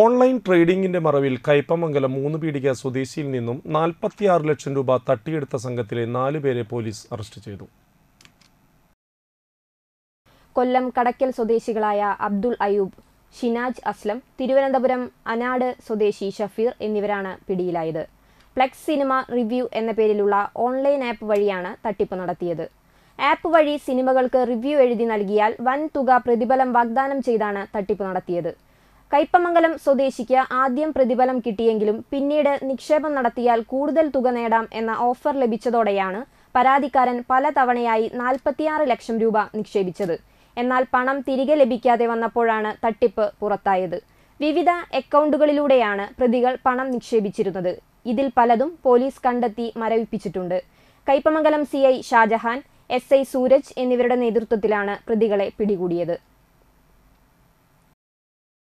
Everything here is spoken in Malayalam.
ഓൺലൈൻ ട്രേഡിംഗിന്റെ മറവിൽ കയ്പമംഗലം മൂന്ന് പീടിക സ്വദേശിയിൽ നിന്നും നാൽപ്പത്തിയാറ് ലക്ഷം രൂപ തട്ടിയെടുത്ത സംഘത്തിലെ നാല് പേരെ പോലീസ് അറസ്റ്റ് ചെയ്തു കൊല്ലം കടക്കൽ സ്വദേശികളായ അബ്ദുൾ അയൂബ് ഷിനാജ് അസ്ലം തിരുവനന്തപുരം അനാട് സ്വദേശി ഷഫീർ എന്നിവരാണ് പിടിയിലായത് ഫ്ലെക്സ് സിനിമ റിവ്യൂ എന്ന പേരിലുള്ള ഓൺലൈൻ ആപ്പ് വഴിയാണ് തട്ടിപ്പ് നടത്തിയത് ആപ്പ് വഴി സിനിമകൾക്ക് റിവ്യൂ എഴുതി നൽകിയാൽ വൻ തുക പ്രതിഫലം വാഗ്ദാനം ചെയ്താണ് തട്ടിപ്പ് നടത്തിയത് കയ്പമംഗലം സ്വദേശിക്ക് ആദ്യം പ്രതിഫലം കിട്ടിയെങ്കിലും പിന്നീട് നിക്ഷേപം നടത്തിയാൽ കൂടുതൽ തുക നേടാം എന്ന ഓഫർ ലഭിച്ചതോടെയാണ് പരാതിക്കാരൻ പല തവണയായി നാൽപ്പത്തിയാറ് ലക്ഷം രൂപ നിക്ഷേപിച്ചത് എന്നാൽ പണം തിരികെ ലഭിക്കാതെ വന്നപ്പോഴാണ് തട്ടിപ്പ് പുറത്തായത് വിവിധ അക്കൗണ്ടുകളിലൂടെയാണ് പ്രതികൾ പണം നിക്ഷേപിച്ചിരുന്നത് ഇതിൽ പലതും പോലീസ് കണ്ടെത്തി മരവിപ്പിച്ചിട്ടുണ്ട് Kaipamangalam C I Shajahan S I Sooraj എന്നിവരുടെ നേതൃത്വത്തിലാണ് പ്രതികളെ പിടികൂടിയത്